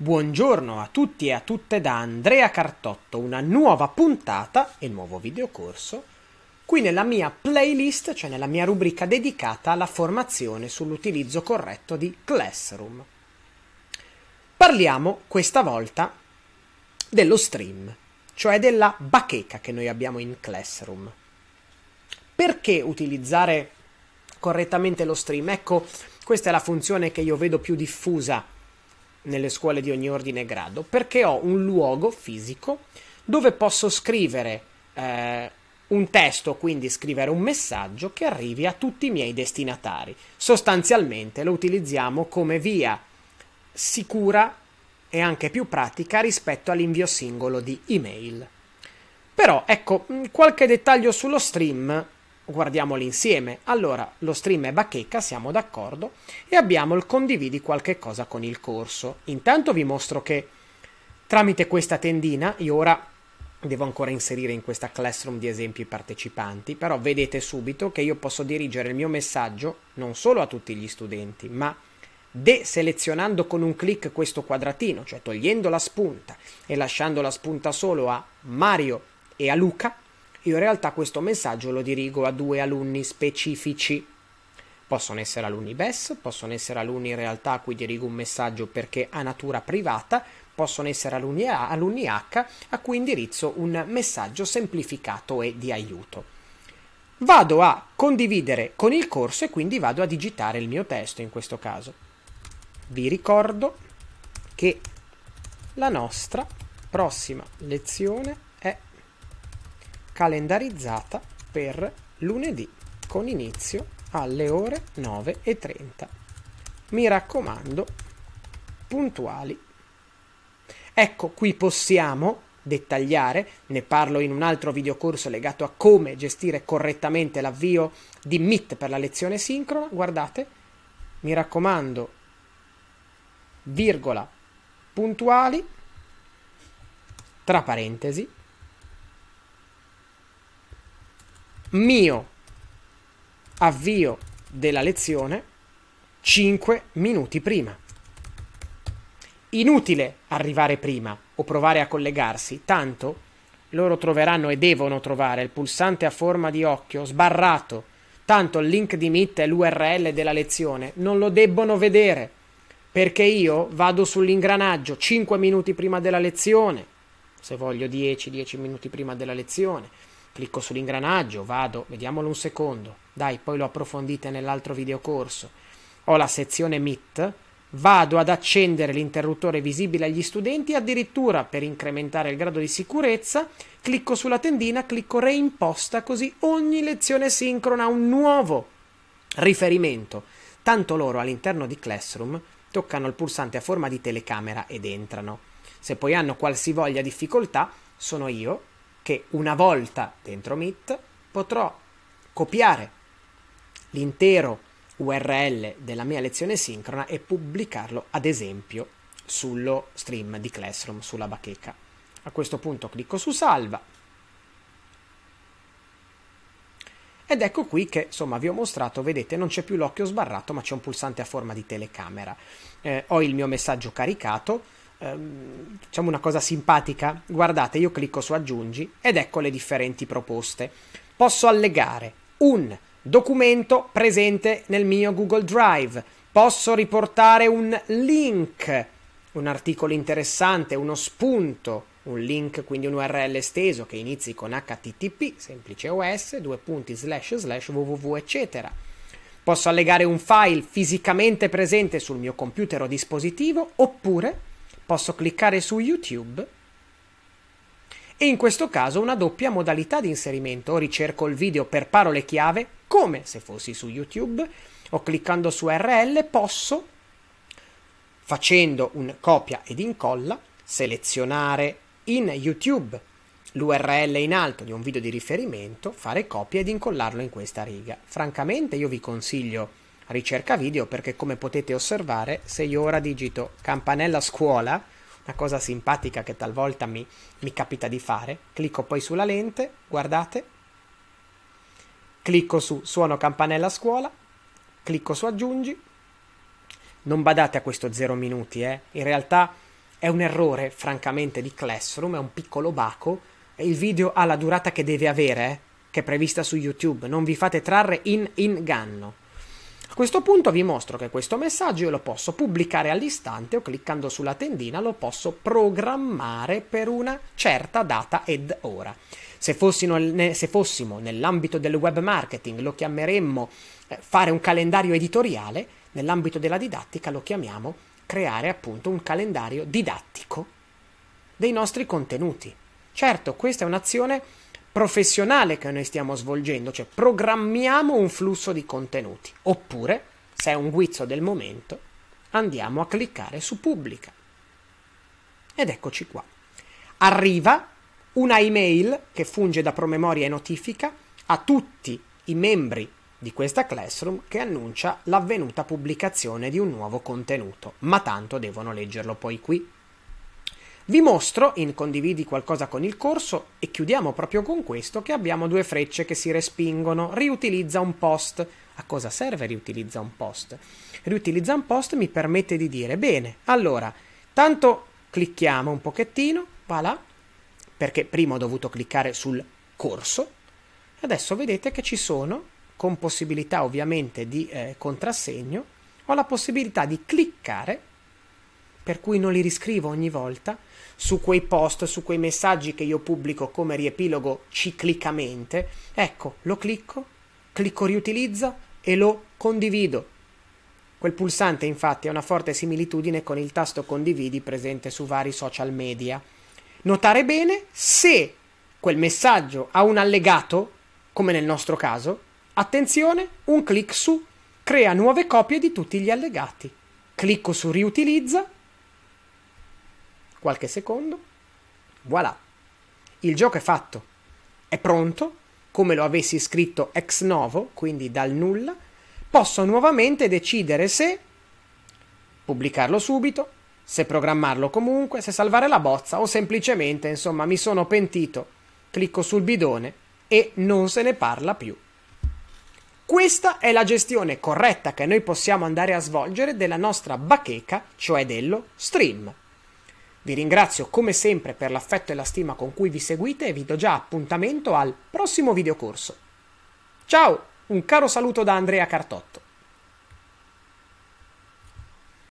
Buongiorno a tutti e a tutte da Andrea Cartotto, una nuova puntata e nuovo videocorso qui nella mia playlist, cioè nella mia rubrica dedicata alla formazione sull'utilizzo corretto di Classroom. Parliamo questa volta dello stream, cioè della bacheca che noi abbiamo in Classroom. Perché utilizzare correttamente lo stream? Ecco, questa è la funzione che io vedo più diffusa nelle scuole di ogni ordine e grado, perché ho un luogo fisico dove posso scrivere eh, un testo, quindi scrivere un messaggio che arrivi a tutti i miei destinatari. Sostanzialmente lo utilizziamo come via sicura e anche più pratica rispetto all'invio singolo di email. Però ecco, qualche dettaglio sullo stream guardiamoli insieme. Allora, lo stream è bacheca, siamo d'accordo, e abbiamo il condividi qualche cosa con il corso. Intanto vi mostro che tramite questa tendina, io ora devo ancora inserire in questa classroom di esempi partecipanti, però vedete subito che io posso dirigere il mio messaggio non solo a tutti gli studenti, ma deselezionando con un clic questo quadratino, cioè togliendo la spunta e lasciando la spunta solo a Mario e a Luca, io in realtà questo messaggio lo dirigo a due alunni specifici. Possono essere alunni BES, possono essere alunni in realtà a cui dirigo un messaggio perché ha natura privata, possono essere alunni, a, alunni H a cui indirizzo un messaggio semplificato e di aiuto. Vado a condividere con il corso e quindi vado a digitare il mio testo in questo caso. Vi ricordo che la nostra prossima lezione calendarizzata per lunedì con inizio alle ore 9.30. Mi raccomando, puntuali. Ecco, qui possiamo dettagliare, ne parlo in un altro videocorso legato a come gestire correttamente l'avvio di Meet per la lezione sincrona, guardate, mi raccomando, virgola, puntuali, tra parentesi, mio avvio della lezione 5 minuti prima. Inutile arrivare prima o provare a collegarsi, tanto loro troveranno e devono trovare il pulsante a forma di occhio sbarrato, tanto il link di Meet e l'URL della lezione non lo debbono vedere, perché io vado sull'ingranaggio 5 minuti prima della lezione, se voglio 10, 10 minuti prima della lezione Clicco sull'ingranaggio, vado, vediamolo un secondo, dai, poi lo approfondite nell'altro videocorso, Ho la sezione Meet, vado ad accendere l'interruttore visibile agli studenti, addirittura per incrementare il grado di sicurezza, clicco sulla tendina, clicco reimposta, così ogni lezione sincrona ha un nuovo riferimento. Tanto loro all'interno di Classroom toccano il pulsante a forma di telecamera ed entrano. Se poi hanno qualsivoglia difficoltà, sono io, che una volta dentro Meet potrò copiare l'intero URL della mia lezione sincrona e pubblicarlo ad esempio sullo stream di Classroom, sulla bacheca. A questo punto clicco su salva Ed ecco qui che insomma vi ho mostrato, vedete non c'è più l'occhio sbarrato ma c'è un pulsante a forma di telecamera. Eh, ho il mio messaggio caricato, ehm, diciamo una cosa simpatica, guardate, io clicco su aggiungi ed ecco le differenti proposte. Posso allegare un documento presente nel mio Google Drive, posso riportare un link, un articolo interessante, uno spunto, un link, quindi un URL esteso che inizi con http, semplice os, due punti slash slash www eccetera. Posso allegare un file fisicamente presente sul mio computer o dispositivo oppure Posso cliccare su YouTube e in questo caso una doppia modalità di inserimento. Ricerco il video per parole chiave come se fossi su YouTube o cliccando su URL posso, facendo un copia ed incolla, selezionare in YouTube l'URL in alto di un video di riferimento, fare copia ed incollarlo in questa riga. Francamente io vi consiglio ricerca video perché come potete osservare se io ora digito campanella scuola, una cosa simpatica che talvolta mi, mi capita di fare, clicco poi sulla lente, guardate, clicco su suono campanella scuola, clicco su aggiungi, non badate a questo 0 minuti, eh. in realtà è un errore francamente di Classroom, è un piccolo baco, il video ha la durata che deve avere, eh, che è prevista su YouTube, non vi fate trarre in inganno. A questo punto vi mostro che questo messaggio io lo posso pubblicare all'istante o cliccando sulla tendina lo posso programmare per una certa data ed ora. Se fossimo, se fossimo nell'ambito del web marketing lo chiameremmo eh, fare un calendario editoriale, nell'ambito della didattica lo chiamiamo creare appunto un calendario didattico dei nostri contenuti. Certo, questa è un'azione professionale che noi stiamo svolgendo, cioè programmiamo un flusso di contenuti. Oppure, se è un guizzo del momento, andiamo a cliccare su pubblica. Ed eccoci qua. Arriva una email che funge da promemoria e notifica a tutti i membri di questa Classroom che annuncia l'avvenuta pubblicazione di un nuovo contenuto, ma tanto devono leggerlo poi qui. Vi mostro, in condividi qualcosa con il corso, e chiudiamo proprio con questo, che abbiamo due frecce che si respingono, riutilizza un post. A cosa serve riutilizza un post? Riutilizza un post mi permette di dire, bene, allora, tanto clicchiamo un pochettino, va perché prima ho dovuto cliccare sul corso, adesso vedete che ci sono, con possibilità ovviamente di eh, contrassegno, ho la possibilità di cliccare per cui non li riscrivo ogni volta, su quei post, su quei messaggi che io pubblico come riepilogo ciclicamente, ecco, lo clicco, clicco riutilizza e lo condivido. Quel pulsante infatti ha una forte similitudine con il tasto condividi presente su vari social media. Notare bene se quel messaggio ha un allegato, come nel nostro caso, attenzione, un clic su crea nuove copie di tutti gli allegati. Clicco su riutilizza qualche secondo, voilà. Il gioco è fatto, è pronto, come lo avessi scritto ex novo, quindi dal nulla, posso nuovamente decidere se pubblicarlo subito, se programmarlo comunque, se salvare la bozza o semplicemente, insomma, mi sono pentito, clicco sul bidone e non se ne parla più. Questa è la gestione corretta che noi possiamo andare a svolgere della nostra bacheca, cioè dello stream. Vi ringrazio come sempre per l'affetto e la stima con cui vi seguite e vi do già appuntamento al prossimo videocorso. Ciao, un caro saluto da Andrea Cartotto.